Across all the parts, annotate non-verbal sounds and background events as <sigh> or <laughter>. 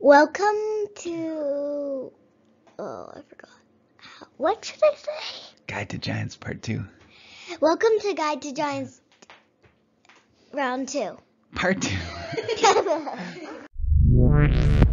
Welcome to. Oh, I forgot. What should I say? Guide to Giants Part 2. Welcome to Guide to Giants Round 2. Part 2. <laughs> <laughs>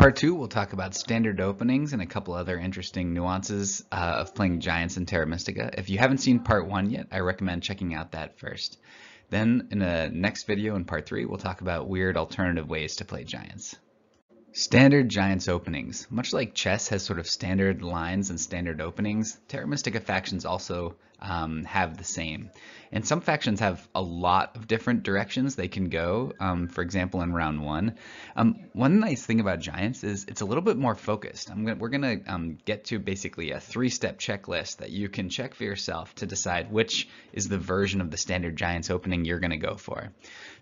part two, we'll talk about standard openings and a couple other interesting nuances uh, of playing Giants in Terra Mystica. If you haven't seen part one yet, I recommend checking out that first. Then in the next video in part three, we'll talk about weird alternative ways to play Giants. Standard Giants openings. Much like chess has sort of standard lines and standard openings, Terra Mystica factions also um, have the same. And some factions have a lot of different directions they can go, um, for example, in round one. Um, one nice thing about Giants is it's a little bit more focused. Gonna, we're going to um, get to basically a three-step checklist that you can check for yourself to decide which is the version of the standard Giants opening you're going to go for.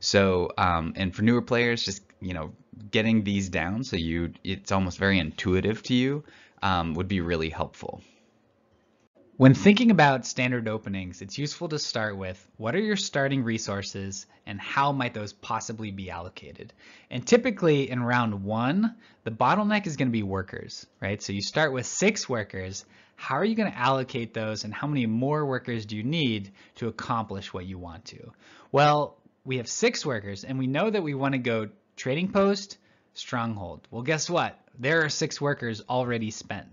So, um, and for newer players, just you know, getting these down so you it's almost very intuitive to you um, would be really helpful. When thinking about standard openings, it's useful to start with what are your starting resources and how might those possibly be allocated? And typically in round one, the bottleneck is gonna be workers, right? So you start with six workers, how are you gonna allocate those and how many more workers do you need to accomplish what you want to? Well, we have six workers and we know that we wanna go Trading post, stronghold. Well, guess what? There are six workers already spent.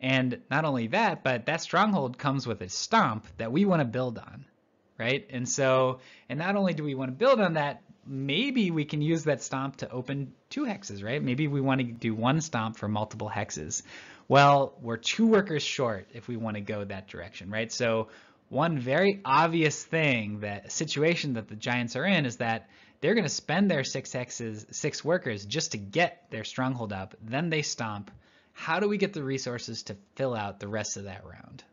And not only that, but that stronghold comes with a stomp that we want to build on, right? And so, and not only do we want to build on that, maybe we can use that stomp to open two hexes, right? Maybe we want to do one stomp for multiple hexes. Well, we're two workers short if we want to go that direction, right? So one very obvious thing that situation that the Giants are in is that they're going to spend their six X's, six workers just to get their stronghold up. Then they stomp. How do we get the resources to fill out the rest of that round?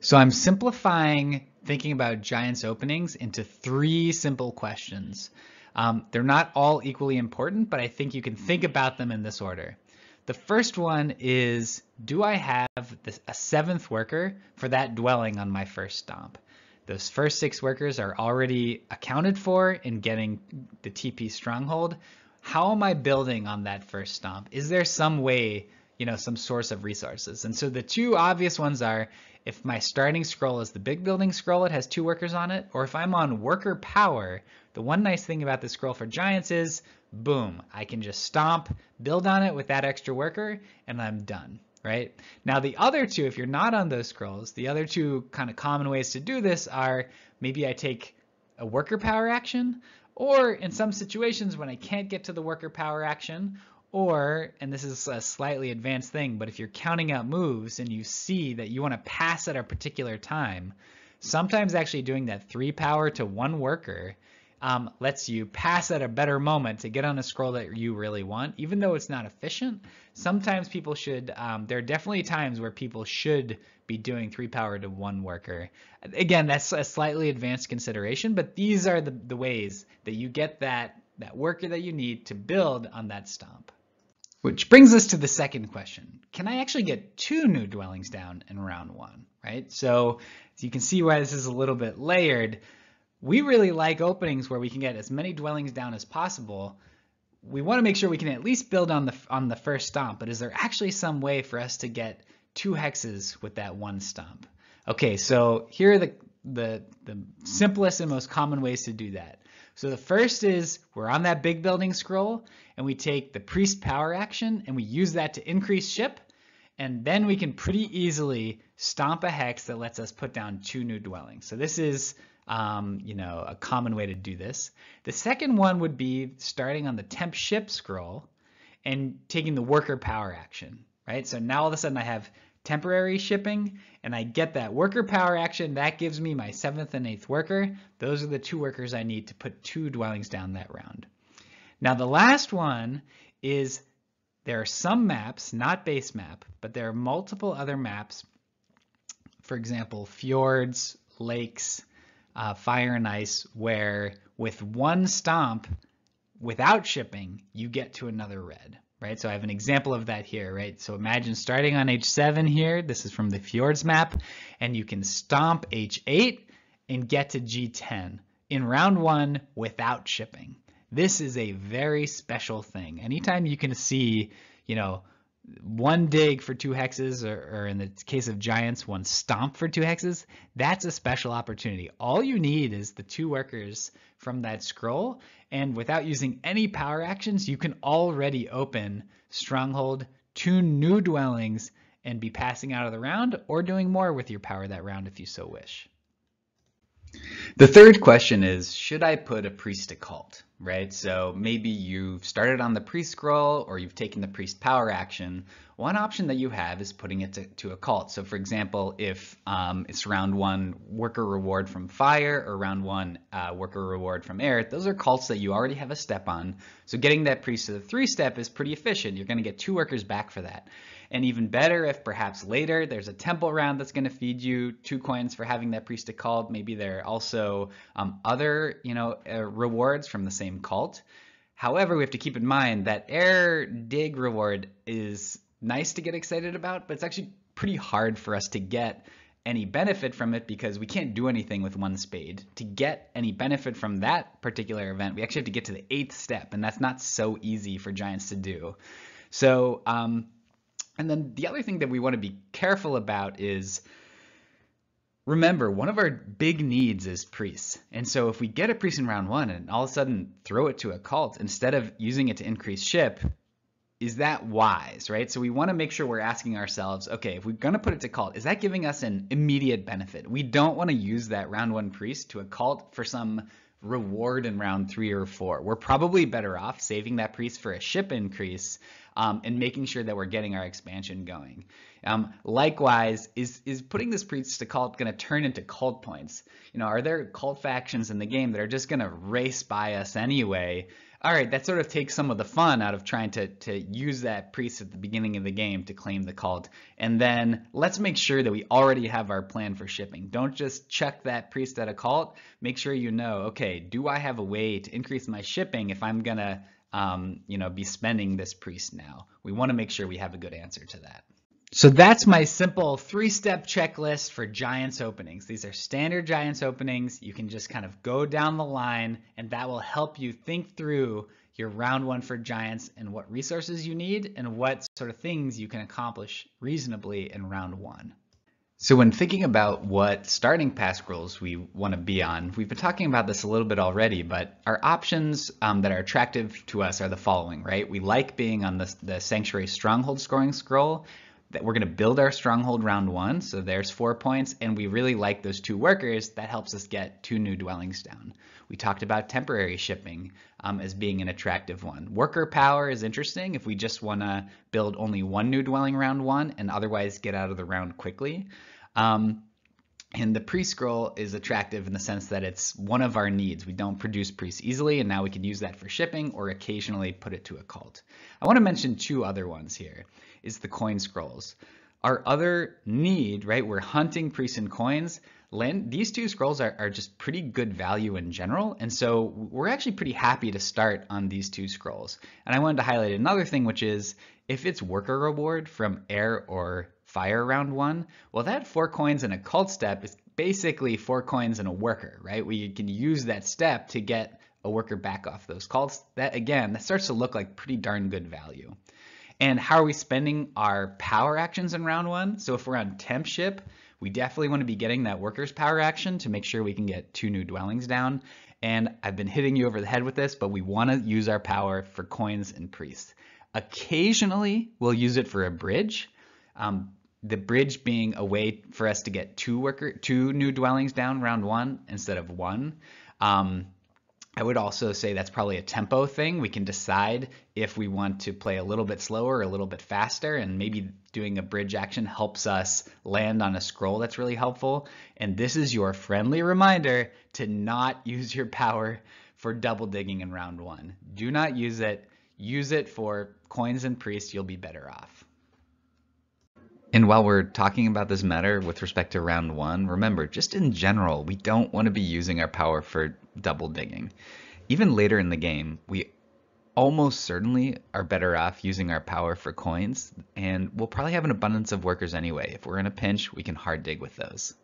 So I'm simplifying thinking about giants openings into three simple questions. Um, they're not all equally important, but I think you can think mm-hmm. about them in this order. The first one is, do I have this, a seventh worker for that dwelling on my first stomp? Those first six workers are already accounted for in getting the TP stronghold. How am I building on that first stomp? Is there some way, you know, some source of resources? And so the two obvious ones are if my starting scroll is the big building scroll, it has two workers on it, or if I'm on worker power, the one nice thing about the scroll for giants is boom, I can just stomp, build on it with that extra worker, and I'm done right? Now the other two, if you're not on those scrolls, the other two kind of common ways to do this are maybe I take a worker power action, or in some situations when I can't get to the worker power action, or, and this is a slightly advanced thing, but if you're counting out moves and you see that you want to pass at a particular time, sometimes actually doing that three power to one worker um, lets you pass at a better moment to get on a scroll that you really want, even though it's not efficient. Sometimes people should, um, there are definitely times where people should be doing three power to one worker. Again, that's a slightly advanced consideration, but these are the, the ways that you get that, that worker that you need to build on that stomp. Which brings us to the second question. Can I actually get two new dwellings down in round one, right? So, so you can see why this is a little bit layered we really like openings where we can get as many dwellings down as possible. We want to make sure we can at least build on the on the first stomp, but is there actually some way for us to get two hexes with that one stomp? Okay, so here are the the, the simplest and most common ways to do that. So the first is we're on that big building scroll and we take the priest power action and we use that to increase ship and then we can pretty easily stomp a hex that lets us put down two new dwellings. So this is um, you know, a common way to do this. The second one would be starting on the temp ship scroll and taking the worker power action, right? So now all of a sudden I have temporary shipping and I get that worker power action. That gives me my seventh and eighth worker. Those are the two workers I need to put two dwellings down that round. Now the last one is there are some maps, not base map, but there are multiple other maps. For example, fjords, lakes, uh, Fire and Ice, where with one stomp, without shipping, you get to another red, right? So I have an example of that here, right? So imagine starting on H7 here, this is from the Fjords map, and you can stomp H8 and get to G10 in round one without shipping. This is a very special thing. Anytime you can see, you know, one dig for two hexes, or, or, in the case of giants, one stomp for two hexes, that's a special opportunity. All you need is the two workers from that scroll, and without using any power actions, you can already open Stronghold, two new dwellings, and be passing out of the round or doing more with your power that round if you so wish. The third question is, should I put a priest occult? right? So maybe you've started on the priest scroll or you've taken the priest power action. One option that you have is putting it to, to a cult. So for example, if um, it's round one worker reward from fire or round one uh, worker reward from air, those are cults that you already have a step on. So getting that priest to the three step is pretty efficient. You're gonna get two workers back for that. And even better if perhaps later there's a temple round that's going to feed you two coins for having that priest to cult. Maybe there are also um, other, you know, uh, rewards from the same same cult. However, we have to keep in mind that air dig reward is nice to get excited about, but it's actually pretty hard for us to get any benefit from it because we can't do anything with one spade. To get any benefit from that particular event, we actually have to get to the eighth step, and that's not so easy for giants to do. So, um, and then the other thing that we want to be careful about is Remember, one of our big needs is priests. And so if we get a priest in round one and all of a sudden throw it to a cult instead of using it to increase ship, is that wise, right? So we want to make sure we're asking ourselves, okay, if we're going to put it to cult, is that giving us an immediate benefit? We don't want to use that round one priest to a cult for some reward in round three or four. We're probably better off saving that priest for a ship increase um, and making sure that we're getting our expansion going. Um, likewise, is is putting this priest to cult going to turn into cult points? You know, are there cult factions in the game that are just going to race by us anyway? all right, that sort of takes some of the fun out of trying to, to use that priest at the beginning of the game to claim the cult. And then let's make sure that we already have our plan for shipping. Don't just check that priest at a cult. Make sure you know, okay, do I have a way to increase my shipping if I'm going to, um, you know, be spending this priest now? We want to make sure we have a good answer to that. So that's my simple three-step checklist for Giants openings. These are standard Giants openings. You can just kind of go down the line and that will help you think through your round one for Giants and what resources you need and what sort of things you can accomplish reasonably in round one. So when thinking about what starting pass rules we want to be on, we've been talking about this a little bit already, but our options um, that are attractive to us are the following, right? We like being on the, the Sanctuary Stronghold scoring scroll, that we're going to build our stronghold round one. So there's four points. And we really like those two workers. That helps us get two new dwellings down. We talked about temporary shipping um, as being an attractive one. Worker power is interesting if we just want to build only one new dwelling round one and otherwise get out of the round quickly. Um, and the priest scroll is attractive in the sense that it's one of our needs. We don't produce priests easily, and now we can use that for shipping or occasionally put it to a cult. I want to mention two other ones here is the coin scrolls. Our other need, right, we're hunting priests and coins. Land, these two scrolls are, are just pretty good value in general, and so we're actually pretty happy to start on these two scrolls. And I wanted to highlight another thing, which is if it's worker reward from air or fire round one, well, that four coins and a cult step is basically four coins and a worker, right? We can use that step to get a worker back off those calls. That again, that starts to look like pretty darn good value. And how are we spending our power actions in round one? So if we're on temp ship, we definitely want to be getting that workers power action to make sure we can get two new dwellings down. And I've been hitting you over the head with this, but we want to use our power for coins and priests. Occasionally, we'll use it for a bridge. Um, the bridge being a way for us to get two worker two new dwellings down round one instead of one. Um, I would also say that's probably a tempo thing. We can decide if we want to play a little bit slower or a little bit faster, and maybe doing a bridge action helps us land on a scroll that's really helpful. And this is your friendly reminder to not <laughs> use your power for double digging in round one. Do not use it. Use it for coins and priests. You'll be better off. And while we're talking about this matter with respect to round one, remember, just in general, we don't want to be using our power for double digging. Even later in the game, we almost certainly are better off using our power for coins, and we'll probably have an abundance of workers anyway. If we're in a pinch, we can hard dig with those.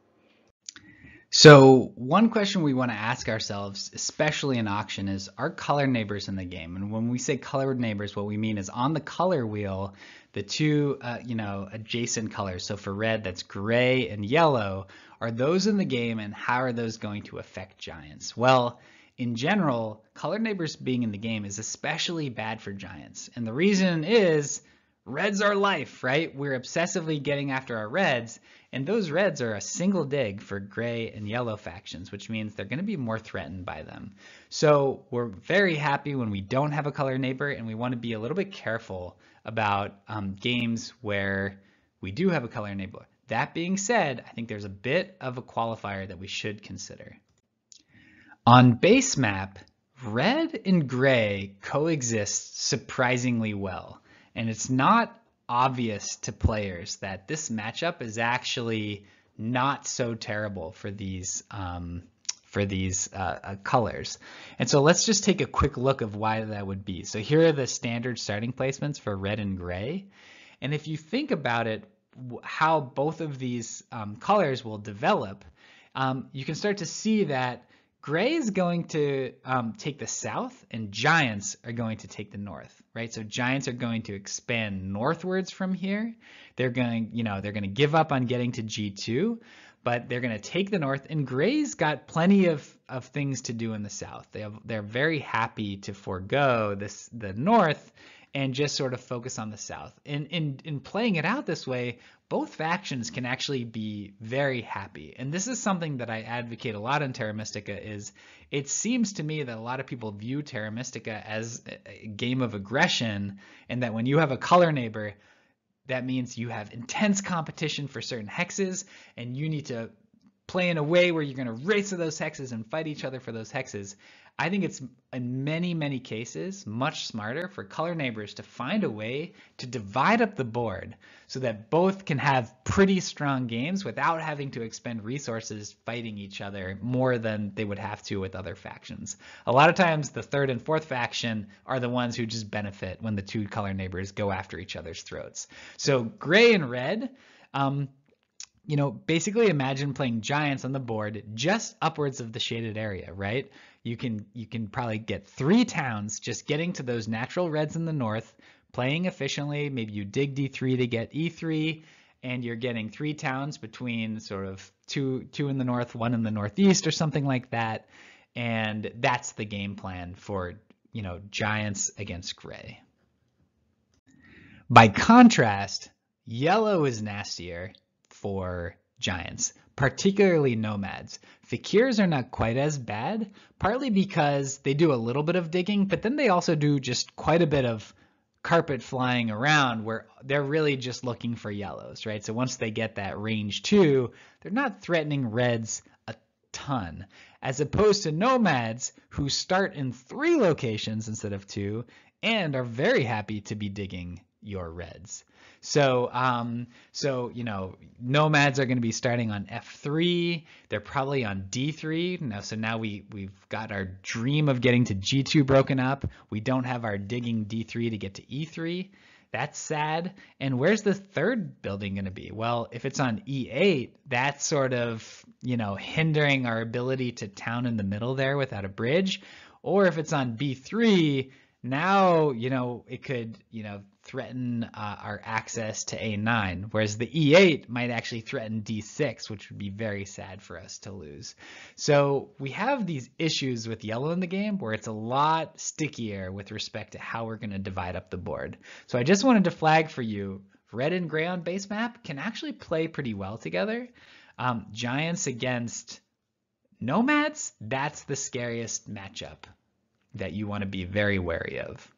So one question we want to ask ourselves, especially in auction, is are color neighbors in the game? And when we say colored neighbors, what we mean is on the color wheel, the two uh, you know adjacent colors so for red that's gray and yellow are those in the game and how are those going to affect giants well in general colored neighbors being in the game is especially bad for giants and the reason is Reds are life, right? We're obsessively getting after our reds, and those reds are a single dig for gray and yellow factions, which means they're going to be more threatened by them. So we're very happy when we don't have a color neighbor, and we want to be a little bit careful about um, games where we do have a color neighbor. That being said, I think there's a bit of a qualifier that we should consider. On base map, red and gray coexist surprisingly well. And it's not obvious to players that this matchup is actually not so terrible for these um, for these uh, uh, colors. And so let's just take a quick look of why that would be. So here are the standard starting placements for red and gray. And if you think about it, how both of these um, colors will develop, um, you can start to see that Gray is going to um, take the south, and Giants are going to take the north, right? So Giants are going to expand northwards from here. They're going, you know, they're going to give up on getting to G2, but they're going to take the north. And Gray's got plenty of of things to do in the south. They have, they're very happy to forego this the north and just sort of focus on the South. And in, in playing it out this way, both factions can actually be very happy. And this is something that I advocate a lot in Terra Mystica is it seems to me that a lot of people view Terra Mystica as a game of aggression and that when you have a color neighbor, that means you have intense competition for certain hexes and you need to play in a way where you're going to race to those hexes and fight each other for those hexes. I think it's in many, many cases much smarter for color neighbors to find a way to divide up the board so that both can have pretty strong games without having to expend resources fighting each other more than they would have to with other factions. A lot of times, the third and fourth faction are the ones who just benefit when the two color neighbors go after each other's throats. So, gray and red. Um, you know, basically imagine playing giants on the board just upwards of the shaded area, right? you can you can probably get three towns just getting to those natural reds in the north, playing efficiently. Maybe you dig D3 to get E3, and you're getting three towns between sort of two two in the north, one in the northeast, or something like that. And that's the game plan for you know giants against gray. By contrast, yellow is nastier for giants particularly nomads. Fakirs are not quite as bad, partly because they do a little bit of digging, but then they also do just quite a bit of carpet flying around where they're really just looking for yellows, right? So once they get that range two, they're not threatening reds a ton, as opposed to nomads who start in three locations instead of two and are very happy to be digging your reds. So, um, so you know, nomads are going to be starting on f3. They're probably on d3 now. So now we we've got our dream of getting to g2 broken up. We don't have our digging d3 to get to e3. That's sad. And where's the third building going to be? Well, if it's on E8, that's sort of, you know, hindering our ability to town in the middle there without a bridge. Or if it's on B3, now, you know, it could, you know, threaten uh, our access to A9, whereas the E8 might actually threaten D6, which would be very sad for us to lose. So we have these issues with yellow in the game where it's a lot stickier with respect to how we're going to divide up the board. So I just wanted to flag for you, red and gray on base map can actually play pretty well together. Um, giants against nomads, that's the scariest matchup that you want to be very wary of.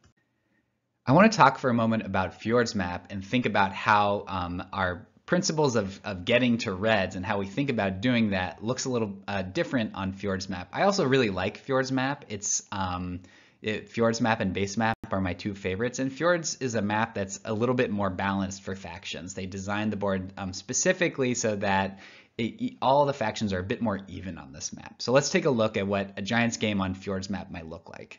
I want to talk for a moment about Fjords Map and think about how um, our principles of, of getting to reds and how we think about doing that looks a little uh, different on Fjords Map. I also really like Fjords Map. It's um, it, Fjords Map and Base Map are my two favorites, and Fjords is a map that's a little bit more balanced for factions. They designed the board um, specifically so that it, all the factions are a bit more even on this map. So let's take a look at what a Giants game on Fjords Map might look like.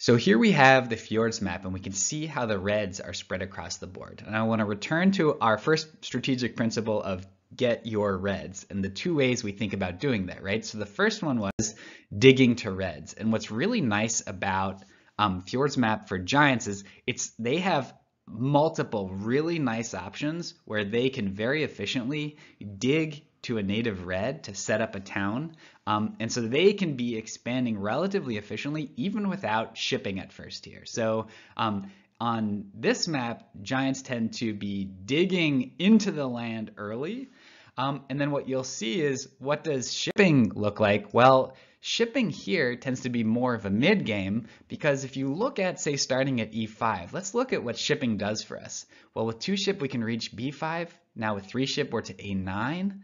So here we have the fjords map and we can see how the reds are spread across the board. And I wanna to return to our first strategic principle of get your reds and the two ways we think about doing that, right? So the first one was digging to reds. And what's really nice about um, Fjords Map for Giants is it's they have multiple really nice options where they can very efficiently dig to a native red to set up a town. Um, and so they can be expanding relatively efficiently even without shipping at first here. So um, on this map, giants tend to be digging into the land early. Um, and then what you'll see is what does shipping look like? Well, shipping here tends to be more of a mid game because if you look at, say, starting at E5, let's look at what shipping does for us. Well, with two ship, we can reach B5. Now with three ship, we're to A9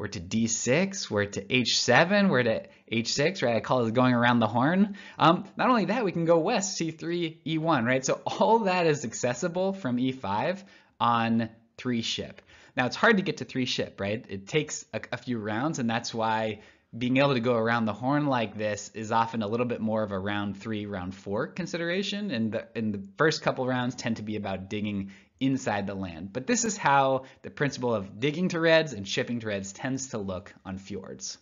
we're to D6, we're to H7, we're to H6, right? I call it going around the horn. Um, not only that, we can go west, C3, E1, right? So all that is accessible from E5 on three ship. Now it's hard to get to three ship, right? It takes a, a few rounds and that's why being able to go around the horn like this is often a little bit more of a round three, round four consideration. And the, and the first couple rounds tend to be about digging inside the land. But this is how the principle of digging to reds and shipping to reds tends to look on fjords.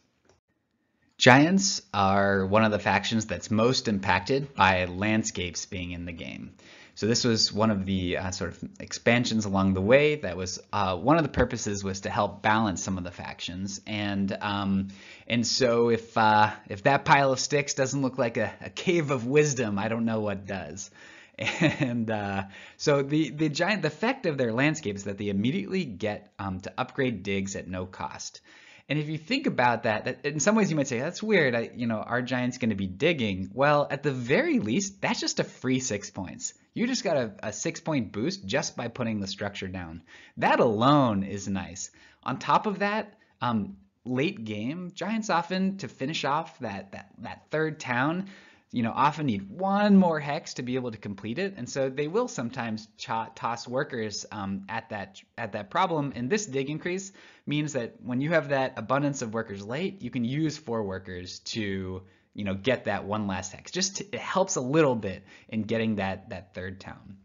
Giants are one of the factions that's most impacted by landscapes being in the game. So this was one of the uh, sort of expansions along the way that was uh, one of the purposes was to help balance some of the factions. And um, and so if uh, if that pile of sticks doesn't look like a, a cave of wisdom, I don't know what does. And uh, so the, the giant the effect of their landscape is that they immediately get um, to upgrade digs at no cost. And if you think about that, that in some ways you might say that's weird. I, you know, our giant's going to be digging. Well, at the very least, that's just a free six points. You just got a, a six point boost just by putting the structure down. That alone is nice. On top of that, um, late game, Giants often to finish off that that that third town, you know, often need one more hex to be able to complete it. And so they will sometimes toss workers um, at that at that problem. And this dig increase means that when you have that abundance of workers late, you can use four workers to, you know, get that one last hex. Just to, it helps a little bit in getting that that third town.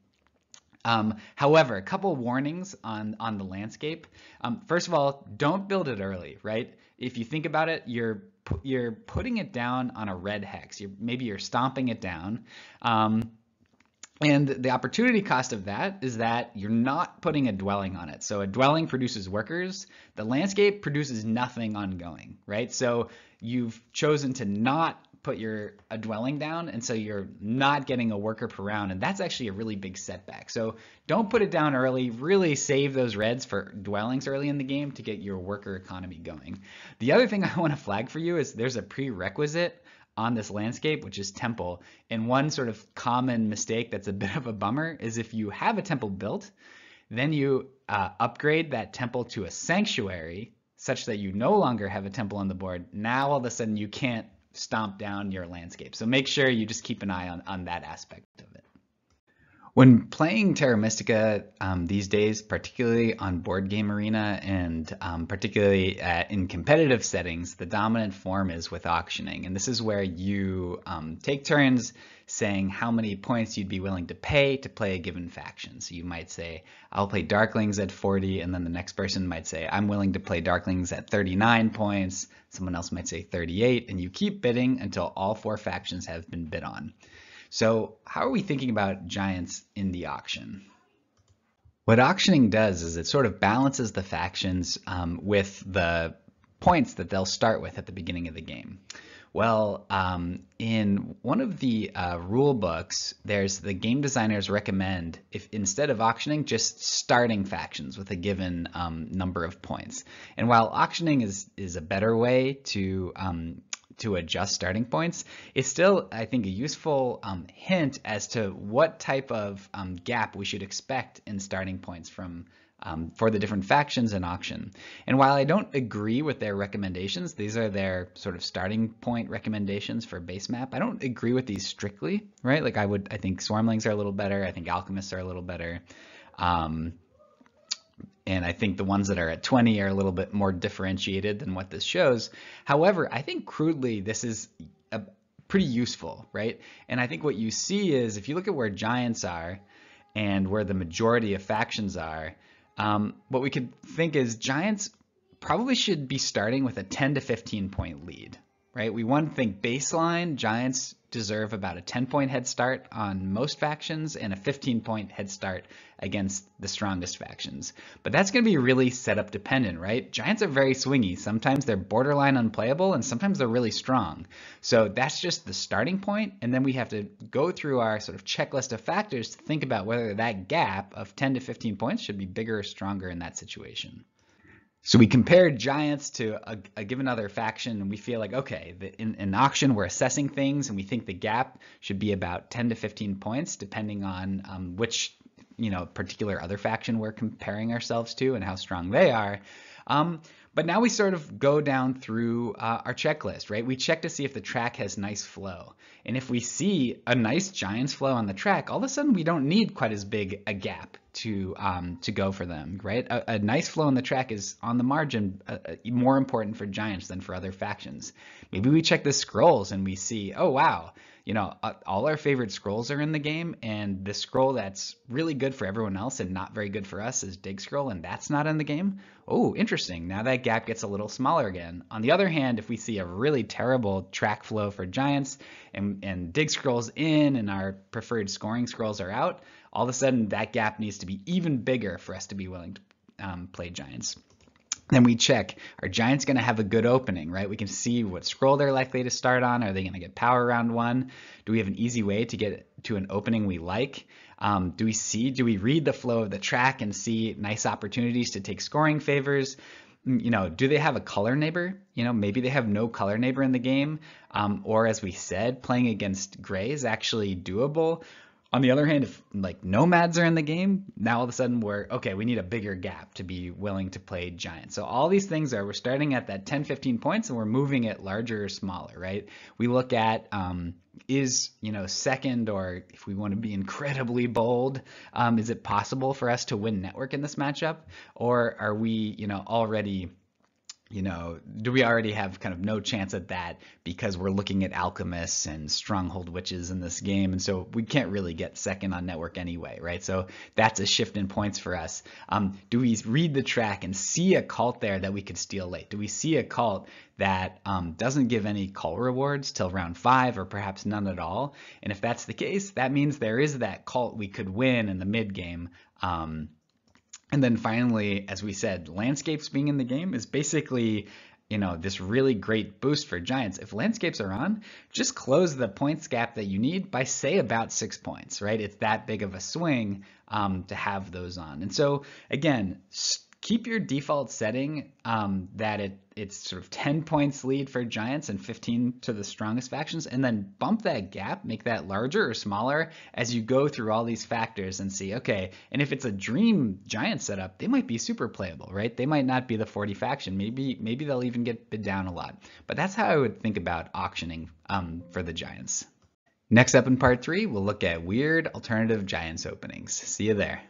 Um, however, a couple warnings on on the landscape. Um, first of all, don't build it early, right? If you think about it, you're you're putting it down on a red hex. You're, maybe you're stomping it down. Um, and the opportunity cost of that is that you're not putting a dwelling on it. So a dwelling produces workers. The landscape produces nothing ongoing, right? So you've chosen to not put your a dwelling down and so you're not getting a worker per round and that's actually a really big setback so don't put it down early really save those reds for dwellings early in the game to get your worker economy going the other thing <laughs> i want to flag for you is there's a prerequisite on this landscape, which is temple. And one sort of common mistake that's a <laughs> bit of a bummer is if you have a temple built, then you uh, upgrade that temple to a sanctuary such that you no longer have a temple on the board. Now all of a sudden you can't stomp down your landscape. So make sure you just keep an eye on, on that aspect of it. When playing Terra Mystica um, these days, particularly on Board Game Arena and um, particularly at, uh, in competitive settings, the dominant form is with auctioning. And this is where you um, take turns saying how many points you'd be willing to pay to play a given faction. So you might say, I'll play Darklings at 40, and then the next person might say, I'm willing to play Darklings at 39 points. Someone else might say 38, and you keep bidding until all four factions have been bid on. So how are we thinking about giants in the auction? What auctioning does is it sort of balances the factions um, with the points that they'll start with at the beginning of the game. Well, um, in one of the uh, rule books, there's the game designers recommend if instead of auctioning, just starting factions with a given um, number of points. And while auctioning is is a better way to um, to adjust starting points is still, I think, a useful um, hint as to what type of um, gap we should expect in starting points from um, for the different factions in auction. And while I don't agree with their recommendations, these are their sort of starting point recommendations for base map. I don't agree with these strictly, right? Like I would, I think Swarmlings are a little better. I think Alchemists are a little better. Um, and I think the ones that are at 20 are a little bit more differentiated than what this shows. However, I think crudely, this is a, pretty useful, right? And I think what you see is if you look at where giants are and where the majority of factions are, um, what we could think is giants probably should be starting with a 10 to 15 point lead, right? We want to think baseline giants deserve about a 10 point head start on most factions and a 15 point head start against the strongest factions. But that's going to be really setup dependent, right? Giants are very swingy. Sometimes they're borderline unplayable and sometimes they're really strong. So that's just the starting point. And then we have to go through our sort of checklist of factors to think about whether that gap of 10 to 15 points should be bigger or stronger in that situation. So we compared giants to a, a, given other faction, and we feel like, okay, the, in an auction, we're assessing things, and we think the gap should be about 10 to 15 points, depending on um, which you know particular other faction we're comparing ourselves to and how strong they are. Um, but now we sort of go down through uh, our checklist, right? We check to see if the track has nice flow. And if we see a nice Giants flow on the track, all of a sudden we don't need quite as big a gap to um, to go for them, right? A, a, nice flow on the track is on the margin uh, uh more important for Giants than for other factions. Maybe we check the scrolls and we see, oh wow, you know, uh, all our favorite scrolls are in the game, and the scroll that's really good for everyone else and not very good for us is Dig Scroll, and that's not in the game. Oh, interesting. Now that gap gets a little smaller again. On the other hand, if we see a really terrible track flow for Giants and, and Dig Scroll's in and our preferred scoring scrolls are out, all of a sudden that gap needs to be even bigger for us to be willing to um, play Giants then we check are giants going to have a good opening right we can see what scroll they're likely to start on are they going to get power round one do we have an easy way to get to an opening we like um, do we see do we read the flow of the track and see nice opportunities to take scoring favors mm, you know do they have a color neighbor you know maybe they have no color neighbor in the game um, or as we said playing against gray is actually doable on the other hand, if like nomads are in the game, now all of a sudden we're okay, we need a bigger gap to be willing to play giant. So all these things are we're starting at that 10, 15 points and we're moving it larger or smaller, right? We look at um, is you know second or if we want to be incredibly bold um, is it possible for us to win network in this matchup or are we you know already you know, do we already have kind of no chance at that because we're looking at alchemists and stronghold witches in this game, and so we can't really get second on network anyway, right? So that's a shift in points for us. Um, do we read the track and see a cult there that we could steal late? Do we see a cult that um, doesn't give any call rewards till round five or perhaps none at all? And if that's the case, that means there is that cult we could win in the mid game. Um, and then finally, as we said, landscapes being in the game is basically you know this really great boost for giants if landscapes are on just close the points gap that you need by say about six points right it's that big of a swing um, to have those on and so again keep your default setting um, that it it's sort of 10 points lead for giants and 15 to the strongest factions and then bump that gap make that larger or smaller as you go through all these factors and see okay and if it's a dream giant setup they might be super playable right they might not be the 40 faction maybe maybe they'll even get bid down a lot but that's how i would think about auctioning um, for the giants next up in part three we'll look at weird alternative giants openings see you there